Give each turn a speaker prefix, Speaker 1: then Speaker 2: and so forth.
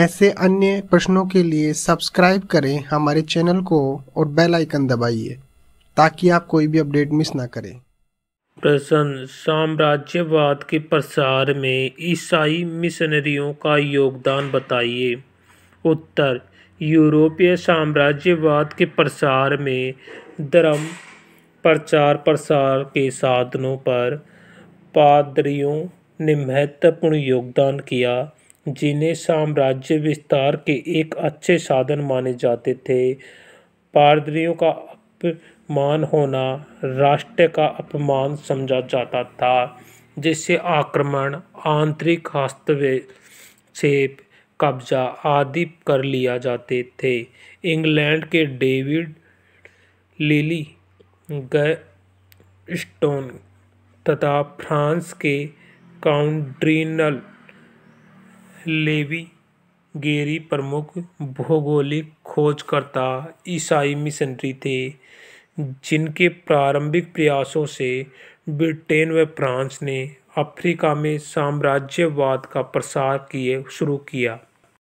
Speaker 1: ऐसे अन्य प्रश्नों के लिए सब्सक्राइब करें हमारे चैनल को और बेल आइकन दबाइए ताकि आप कोई भी अपडेट मिस ना करें
Speaker 2: प्रश्न साम्राज्यवाद के प्रसार में ईसाई मिशनरियों का योगदान बताइए उत्तर यूरोपीय साम्राज्यवाद के प्रसार में धर्म प्रचार प्रसार के साधनों पर पादरियों ने महत्वपूर्ण योगदान किया जिन्हें साम्राज्य विस्तार के एक अच्छे साधन माने जाते थे पादरियों का अपमान होना राष्ट्र का अपमान समझा जाता था जिससे आक्रमण आंतरिक हस्तक्षेप कब्जा आदि कर लिया जाते थे इंग्लैंड के डेविड लिली गए स्टोन तथा फ्रांस के काउंड्रीनल लेवी गेरी प्रमुख भौगोलिक खोजकर्ता ईसाई मिशनरी थे जिनके प्रारंभिक प्रयासों से ब्रिटेन व फ्रांस ने अफ्रीका में साम्राज्यवाद का प्रसार किए शुरू किया